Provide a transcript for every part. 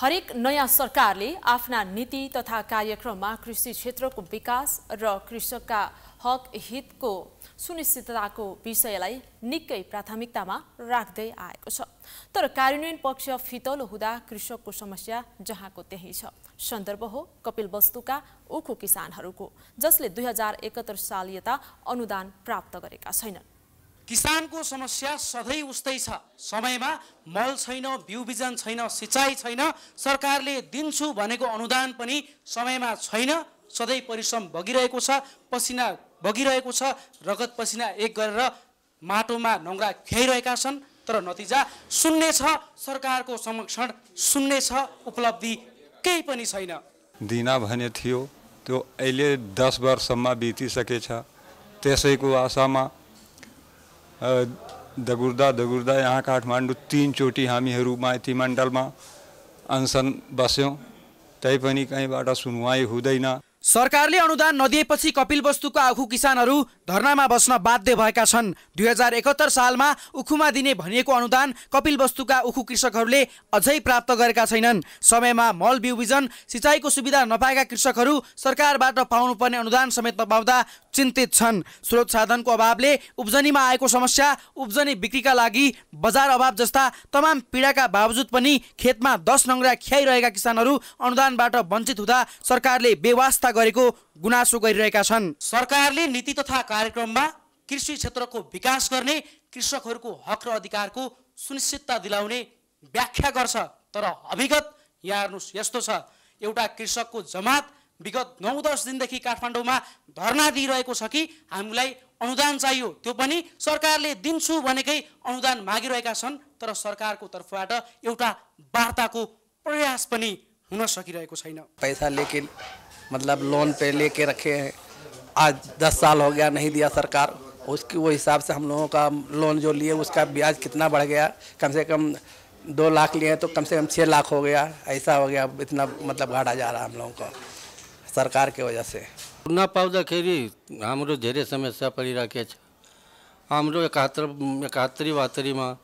हरेक नयाँ सरकारले आफ्ना नीति तथा कार्यक्रममा कृषि क्षेत्रको विकास र कृषकका हक हितको सुनिश्चितताको विषयलाई निकै प्राथमिकतामा राख्दै आएको छ तर कार्यान्वयन पक्ष फितलो हुँदा कृषकको समस्या जहाँको त्यही छ सन्दर्भ हो कपिल वस्तुका उखु किसानहरूको जसले दुई हजार एकहत्तर साल यता अनुदान प्राप्त गरेका छैनन् किसानको समस्या सधैँ उस्तै छ समयमा मल छैन बिउ बिजन छैन सिँचाइ छैन सरकारले दिन्छु भनेको अनुदान पनि समयमा छैन सधैँ परिश्रम बगिरहेको छ पसिना बगिरहेको छ रगत पसिना एक गरेर माटोमा नङ्ग्रा खियाइरहेका छन् तर नतिजा सुन्ने छ सरकारको संरक्षण सुन्ने छ उपलब्धि केही पनि छैन दिना भने थियो त्यो अहिले दस वर्षसम्म बितिसकेछ त्यसैको आशामा दगुर्दा दगुर्दा यहाँ काठमाडौँ तिनचोटि हामीहरू माथि मण्डलमा अनसन बस्यौँ तैपनि कहीँबाट सुनवाई हुँदैन सरकारले अनुदान नदिएपछि कपिल वस्तुको आखु किसानहरू धरनामा बस्न बाध्य भएका छन् दुई हजार एकहत्तर सालमा उखुमा दिने भनिएको अनुदान कपिल वस्तुका उखु कृषकहरूले अझै प्राप्त गरेका छैनन् समयमा मल बिउ बिजन सिँचाइको सुविधा नपाएका कृषकहरू सरकारबाट पाउनुपर्ने अनुदान समेत नपाउँदा चिन्तित छन् स्रोत साधनको अभावले उब्जनीमा आएको समस्या उब्जनी बिक्रीका लागि बजार अभाव जस्ता तमाम पीडाका बावजुद पनि खेतमा दस नङ्ग्रा खियाइरहेका किसानहरू अनुदानबाट वञ्चित हुँदा सरकारले बेवास्ता गरेको गुनासो गरिरहेका छन् सरकारले नीति तथा कार्यक्रममा कृषि क्षेत्रको विकास गर्ने कृषकहरूको हक र अधिकारको सुनिश्चितता दिलाउने व्याख्या गर्छ तर अभिगत यहाँ हेर्नुहोस् यस्तो छ एउटा कृषकको जमात विगत नौ दस दिनदेखि काठमाडौँमा धर्ना दिइरहेको छ कि हामीलाई अनुदान चाहियो त्यो पनि सरकारले दिन्छु भनेकै अनुदान मागिरहेका छन् तर सरकारको तर्फबाट एउटा वार्ताको प्रयास पनि होना सकि पैसा लेके मतलब लोन पे लेके रखे हैं आज दस साल हो गया नहीं दिया सरकार उसकी वो हिसाब से हम लोगों का लोन जो लिए उसका ब्याज कितना बढ़ गया कम से कम दो लाख लिए तो कम से कम छः लाख हो गया ऐसा हो गया इतना मतलब घाटा जा रहा हम लोगों का सरकार के वजह से ना पौधा खेरी हम धेरै समस्या पड़ी रखे हाम्रो एकहत्तर एकहत्तरी में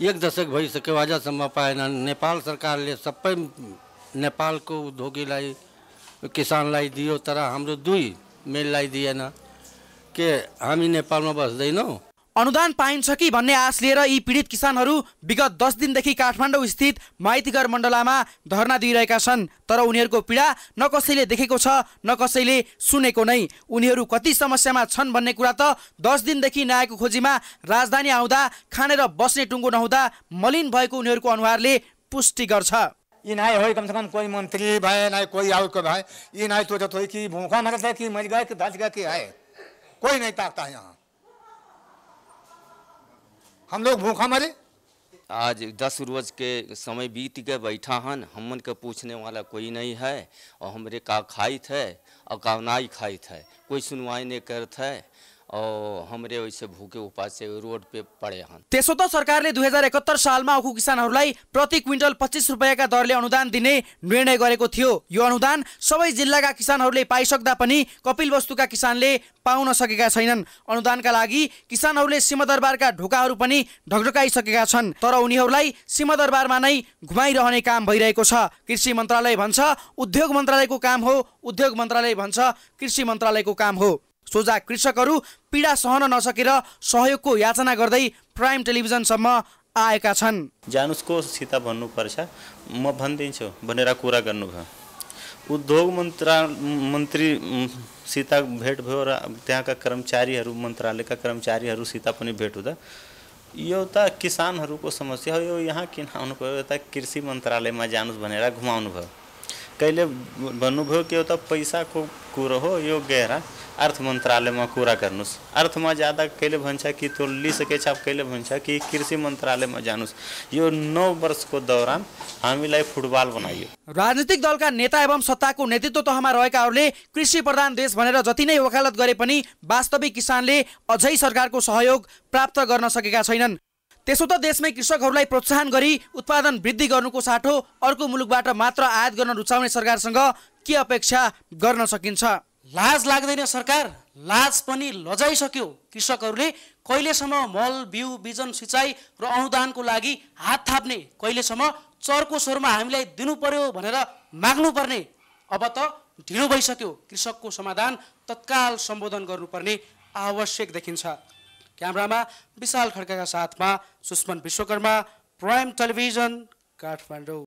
एक दशक भई सकेवाजा सम्मा पाएन नेपाल नेपाल को उद्योगी किसान लाई दियो तर हम दुई लाई दिएन के हमी नेपाल बस्दैनौँ अनुदान पाइन्छ कि भन्ने आश लिएर यी पीडित किसानहरू विगत दस दिनदेखि काठमाडौँ स्थित माइतीघर मण्डलामा धरना दिइरहेका छन् तर उनीहरूको पीडा न कसैले देखेको छ न कसैले सुनेको नै उनीहरू कति समस्यामा छन् भन्ने कुरा त दस दिनदेखि नआएको खोजीमा राजधानी आउँदा खानेर बस्ने टुङ्गो नहुँदा मलिन भएको उनीहरूको अनुहारले पुष्टि गर्छ यी नहीं हो कमसे कम कोही मन्त्री भए नहीं कोही और भए यी ये नहीं कि भूखा मरते कि गए कि धस गए कि है कोही नै ताकता यहाँ हम लोग भूखा मरे आज दस रोज के समय बीत गए बैठा हन हमन के पूछने वाला कोई नहीं है और हमरे का खाई है और का नहीं खाई है कोई सुनवाई नहीं करत है वैसे उपास रोड पे पडे हन त्यसो त सरकारले दुई हजार एकहत्तर सालमा उखु किसानहरूलाई प्रति क्विन्टल पच्चिस रुपियाँका दरले अनुदान दिने निर्णय गरेको थियो यो अनुदान सबै जिल्लाका किसानहरूले पाइसक्दा पनि कपिल वस्तुका किसानले पाउन सकेका छैनन् अनुदानका लागि किसानहरूले सीमादरबारका ढोकाहरू पनि ढकढकाइसकेका छन् तर उनीहरूलाई सीमादरबारमा नै घुमाइरहने काम भइरहेको छ कृषि मन्त्रालय भन्छ उद्योग मन्त्रालयको काम हो उद्योग मन्त्रालय भन्छ कृषि मन्त्रालयको काम हो सोझा कृषकहरू पीडा सहन नसकेर सहयोगको याचना गर्दै प्राइम टेलिभिजनसम्म आएका छन् जानुसको सीता भन्नुपर्छ म भनिदिन्छु भनेर कुरा गर्नुभयो उद्योग मन्त्रा मन्त्री सीता भेट भयो र त्यहाँका कर्मचारीहरू मन्त्रालयका कर्मचारीहरूसित पनि भेट हुँदा यो त किसानहरूको समस्या हो यो यहाँ किन आउनुभयो यो त कृषि मन्त्रालयमा जानुहोस् भनेर घुमाउनु भयो कहिले भन्नुभयो कि यो त पैसाको कुरो हो यो गएर अर्थ मन्त्रालयमा कुरा गर्नुहोस् अर्थमा ज्यादा कहिले भन्छ कि त्यो लिइसकेछ अब कहिले भन्छ कि कृषि मन्त्रालयमा जानुहोस् यो नौ वर्षको दौरान हामीलाई फुटबल बनाइयो राजनीतिक दलका नेता एवं सत्ताको नेतृत्व तहमा रहेकाहरूले कृषि प्रधान देश भनेर जति नै वकालत गरे पनि वास्तविक किसानले अझै सरकारको सहयोग प्राप्त गर्न सकेका छैनन् त्यसो त देशमै कृषकहरूलाई प्रोत्साहन गरी उत्पादन वृद्धि गर्नुको साटो अर्को मुलुकबाट मात्र आयात गर्न रुचाउने सरकारसँग के अपेक्षा गर्न सकिन्छ लाज लाग्दैन सरकार लाज पनि लजाइसक्यो कृषकहरूले कहिलेसम्म मल बिउ बिजन सिँचाइ र अनुदानको लागि हात थाप्ने कहिलेसम्म चर्को स्वरमा हामीलाई दिनु पर्यो भनेर माग्नुपर्ने अब त ढिलो भइसक्यो कृषकको समाधान तत्काल सम्बोधन गर्नुपर्ने आवश्यक देखिन्छ क्यामरामा विशाल खड्काका साथमा सुष्मन विश्वकर्मा प्राइम टेलिभिजन काठमाडौँ